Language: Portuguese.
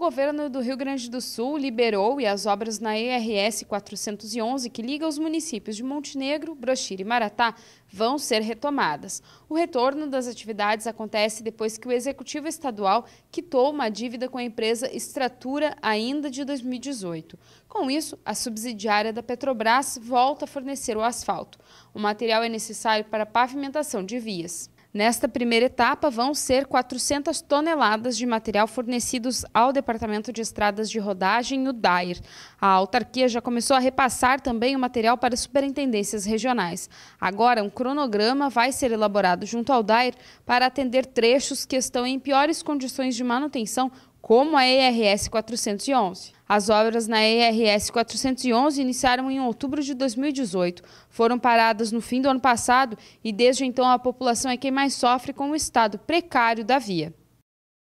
O governo do Rio Grande do Sul liberou e as obras na ERS 411, que liga os municípios de Montenegro, Brochira e Maratá, vão ser retomadas. O retorno das atividades acontece depois que o Executivo Estadual quitou uma dívida com a empresa Estrutura ainda de 2018. Com isso, a subsidiária da Petrobras volta a fornecer o asfalto. O material é necessário para a pavimentação de vias. Nesta primeira etapa, vão ser 400 toneladas de material fornecidos ao Departamento de Estradas de Rodagem, o DAIR. A autarquia já começou a repassar também o material para superintendências regionais. Agora, um cronograma vai ser elaborado junto ao DAIR para atender trechos que estão em piores condições de manutenção como a ERS 411. As obras na ERS 411 iniciaram em outubro de 2018, foram paradas no fim do ano passado e desde então a população é quem mais sofre com o estado precário da via.